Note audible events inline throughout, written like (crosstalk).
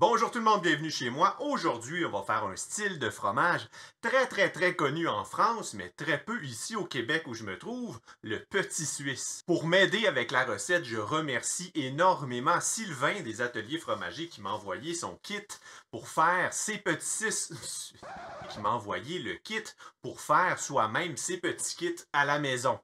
Bonjour tout le monde, bienvenue chez moi. Aujourd'hui, on va faire un style de fromage très très très connu en France, mais très peu ici au Québec où je me trouve, le Petit Suisse. Pour m'aider avec la recette, je remercie énormément Sylvain des ateliers fromagers qui m'a envoyé son kit pour faire ses petits (laughs) qui m'a envoyé le kit pour faire soi-même ses petits kits à la maison.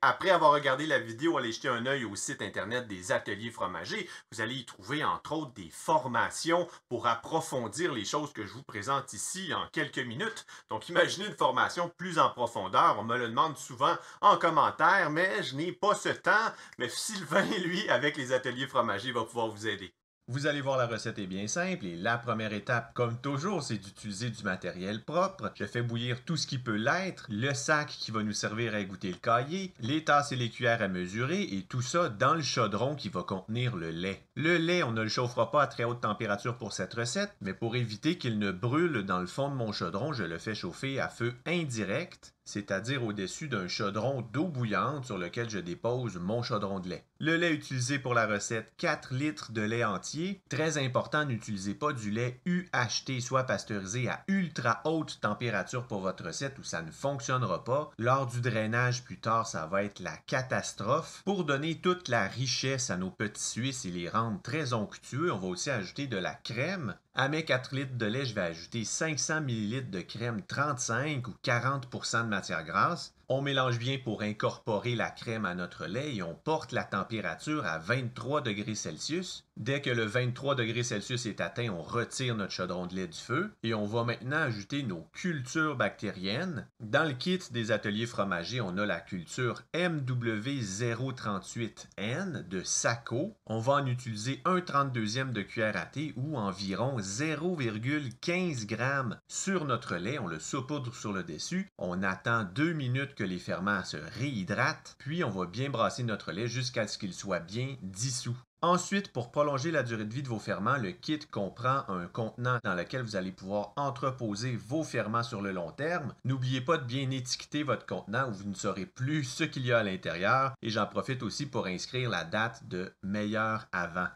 Après avoir regardé la vidéo, allez jeter un œil au site internet des ateliers fromagers. Vous allez y trouver entre autres des formations pour approfondir les choses que je vous présente ici en quelques minutes. Donc imaginez une formation plus en profondeur. On me le demande souvent en commentaire, mais je n'ai pas ce temps. Mais Sylvain, lui, avec les ateliers fromagers, va pouvoir vous aider. Vous allez voir, la recette est bien simple et la première étape, comme toujours, c'est d'utiliser du matériel propre. Je fais bouillir tout ce qui peut l'être, le sac qui va nous servir à égoutter le cahier, les tasses et les cuillères à mesurer et tout ça dans le chaudron qui va contenir le lait. Le lait, on ne le chauffera pas à très haute température pour cette recette, mais pour éviter qu'il ne brûle dans le fond de mon chaudron, je le fais chauffer à feu indirect c'est-à-dire au-dessus d'un chaudron d'eau bouillante sur lequel je dépose mon chaudron de lait. Le lait utilisé pour la recette, 4 litres de lait entier. Très important, n'utilisez pas du lait UHT, soit pasteurisé à ultra haute température pour votre recette ou ça ne fonctionnera pas. Lors du drainage plus tard, ça va être la catastrophe. Pour donner toute la richesse à nos petits Suisses et les rendre très onctueux, on va aussi ajouter de la crème à mes 4 litres de lait, je vais ajouter 500 ml de crème 35 ou 40 de matière grasse. On mélange bien pour incorporer la crème à notre lait et on porte la température à 23 degrés Celsius. Dès que le 23 degrés Celsius est atteint, on retire notre chaudron de lait du feu et on va maintenant ajouter nos cultures bactériennes. Dans le kit des ateliers fromagers, on a la culture MW038N de Sacco. On va en utiliser un 32e de cuillère à thé ou environ 0,15 g sur notre lait. On le saupoudre sur le dessus. On attend 2 minutes que les ferments se réhydratent, puis on va bien brasser notre lait jusqu'à ce qu'il soit bien dissous. Ensuite, pour prolonger la durée de vie de vos ferments, le kit comprend un contenant dans lequel vous allez pouvoir entreposer vos ferments sur le long terme. N'oubliez pas de bien étiqueter votre contenant où vous ne saurez plus ce qu'il y a à l'intérieur. Et j'en profite aussi pour inscrire la date de meilleur avant.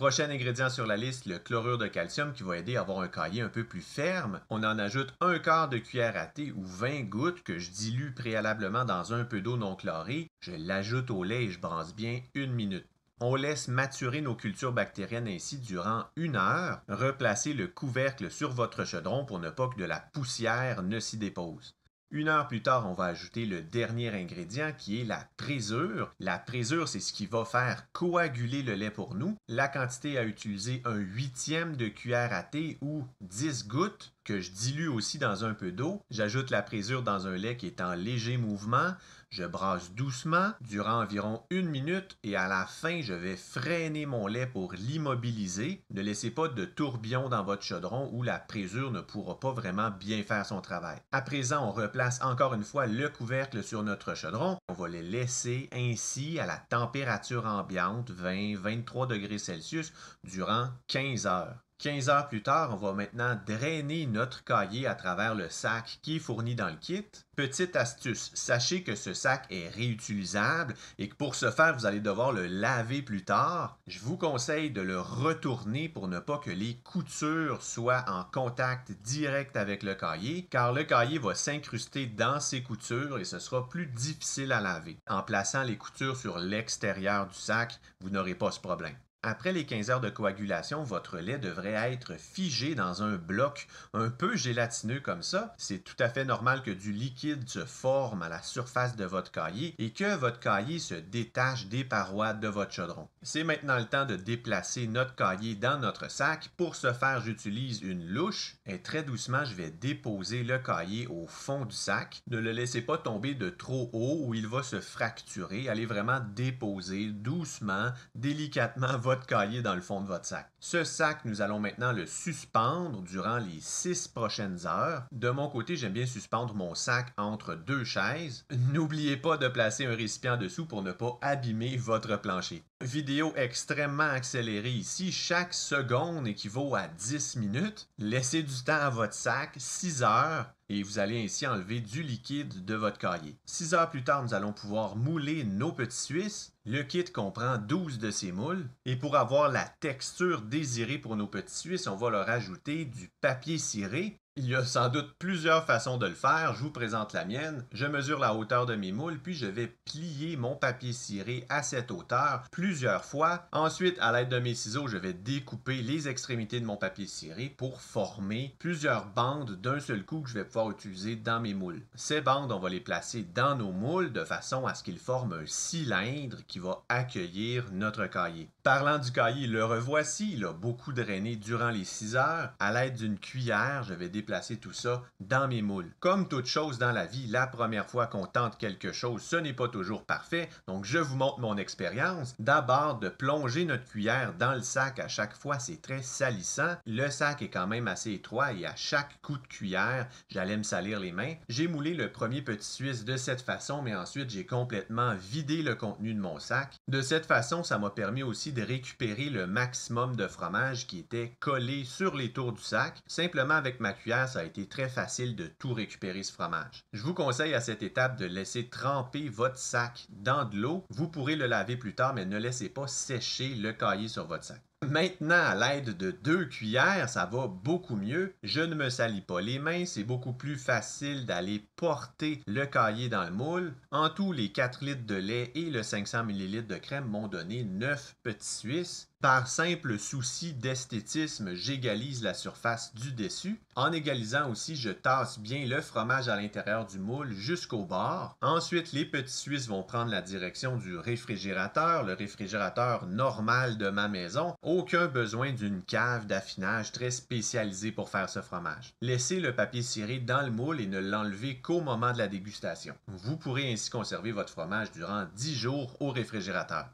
Prochain ingrédient sur la liste, le chlorure de calcium qui va aider à avoir un cahier un peu plus ferme. On en ajoute un quart de cuillère à thé ou 20 gouttes que je dilue préalablement dans un peu d'eau non chlorée. Je l'ajoute au lait et je brasse bien une minute. On laisse maturer nos cultures bactériennes ainsi durant une heure. Replacez le couvercle sur votre chaudron pour ne pas que de la poussière ne s'y dépose. Une heure plus tard, on va ajouter le dernier ingrédient qui est la présure. La présure, c'est ce qui va faire coaguler le lait pour nous. La quantité à utiliser, un huitième de cuillère à thé ou 10 gouttes que je dilue aussi dans un peu d'eau. J'ajoute la présure dans un lait qui est en léger mouvement. Je brasse doucement durant environ une minute et à la fin, je vais freiner mon lait pour l'immobiliser. Ne laissez pas de tourbillon dans votre chaudron où la présure ne pourra pas vraiment bien faire son travail. À présent, on replace encore une fois le couvercle sur notre chaudron. On va le laisser ainsi à la température ambiante 20-23 degrés Celsius durant 15 heures. 15 heures plus tard, on va maintenant drainer notre cahier à travers le sac qui est fourni dans le kit. Petite astuce, sachez que ce sac est réutilisable et que pour ce faire, vous allez devoir le laver plus tard. Je vous conseille de le retourner pour ne pas que les coutures soient en contact direct avec le cahier, car le cahier va s'incruster dans ces coutures et ce sera plus difficile à laver. En plaçant les coutures sur l'extérieur du sac, vous n'aurez pas ce problème. Après les 15 heures de coagulation, votre lait devrait être figé dans un bloc un peu gélatineux comme ça. C'est tout à fait normal que du liquide se forme à la surface de votre cahier et que votre cahier se détache des parois de votre chaudron. C'est maintenant le temps de déplacer notre cahier dans notre sac. Pour ce faire, j'utilise une louche et très doucement, je vais déposer le cahier au fond du sac. Ne le laissez pas tomber de trop haut ou il va se fracturer. Allez vraiment déposer doucement, délicatement votre cahier dans le fond de votre sac. Ce sac, nous allons maintenant le suspendre durant les six prochaines heures. De mon côté, j'aime bien suspendre mon sac entre deux chaises. N'oubliez pas de placer un récipient dessous pour ne pas abîmer votre plancher. Vidéo extrêmement accélérée ici, chaque seconde équivaut à 10 minutes. Laissez du temps à votre sac, 6 heures, et vous allez ainsi enlever du liquide de votre cahier. Six heures plus tard, nous allons pouvoir mouler nos petits Suisses. Le kit comprend 12 de ces moules et pour avoir la texture désirée pour nos petits Suisses, on va leur ajouter du papier ciré il y a sans doute plusieurs façons de le faire, je vous présente la mienne. Je mesure la hauteur de mes moules, puis je vais plier mon papier ciré à cette hauteur plusieurs fois. Ensuite, à l'aide de mes ciseaux, je vais découper les extrémités de mon papier ciré pour former plusieurs bandes d'un seul coup que je vais pouvoir utiliser dans mes moules. Ces bandes, on va les placer dans nos moules de façon à ce qu'ils forment un cylindre qui va accueillir notre cahier. Parlant du cahier, le revoici, il a beaucoup drainé durant les 6 heures. À l'aide d'une cuillère, je vais placer tout ça dans mes moules. Comme toute chose dans la vie, la première fois qu'on tente quelque chose, ce n'est pas toujours parfait, donc je vous montre mon expérience. D'abord, de plonger notre cuillère dans le sac à chaque fois, c'est très salissant. Le sac est quand même assez étroit et à chaque coup de cuillère, j'allais me salir les mains. J'ai moulé le premier petit suisse de cette façon, mais ensuite j'ai complètement vidé le contenu de mon sac. De cette façon, ça m'a permis aussi de récupérer le maximum de fromage qui était collé sur les tours du sac. Simplement avec ma cuillère, ça a été très facile de tout récupérer ce fromage. Je vous conseille à cette étape de laisser tremper votre sac dans de l'eau. Vous pourrez le laver plus tard, mais ne laissez pas sécher le cahier sur votre sac. Maintenant, à l'aide de deux cuillères, ça va beaucoup mieux. Je ne me salis pas les mains, c'est beaucoup plus facile d'aller porter le cahier dans le moule. En tout, les 4 litres de lait et le 500 ml de crème m'ont donné 9 petits Suisses. Par simple souci d'esthétisme, j'égalise la surface du dessus. En égalisant aussi, je tasse bien le fromage à l'intérieur du moule jusqu'au bord. Ensuite, les petits Suisses vont prendre la direction du réfrigérateur, le réfrigérateur normal de ma maison aucun besoin d'une cave d'affinage très spécialisée pour faire ce fromage. Laissez le papier ciré dans le moule et ne l'enlevez qu'au moment de la dégustation. Vous pourrez ainsi conserver votre fromage durant 10 jours au réfrigérateur.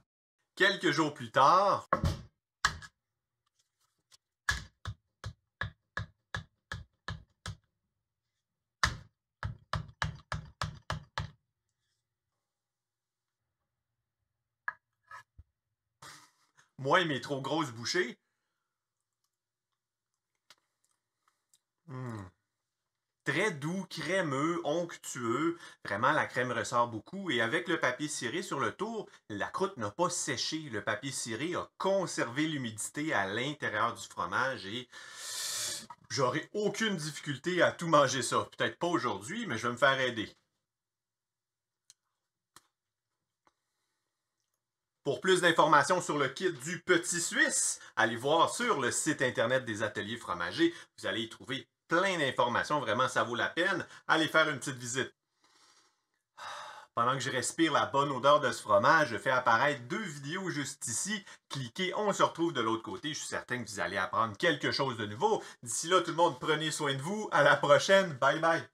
Quelques jours plus tard... Moi et mes trop grosses bouchées. Hmm. Très doux, crémeux, onctueux. Vraiment, la crème ressort beaucoup. Et avec le papier ciré sur le tour, la croûte n'a pas séché. Le papier ciré a conservé l'humidité à l'intérieur du fromage et j'aurai aucune difficulté à tout manger ça. Peut-être pas aujourd'hui, mais je vais me faire aider. Pour plus d'informations sur le kit du Petit Suisse, allez voir sur le site internet des ateliers fromagers. Vous allez y trouver plein d'informations. Vraiment, ça vaut la peine. Allez faire une petite visite. Pendant que je respire la bonne odeur de ce fromage, je fais apparaître deux vidéos juste ici. Cliquez, on se retrouve de l'autre côté. Je suis certain que vous allez apprendre quelque chose de nouveau. D'ici là, tout le monde, prenez soin de vous. À la prochaine. Bye bye.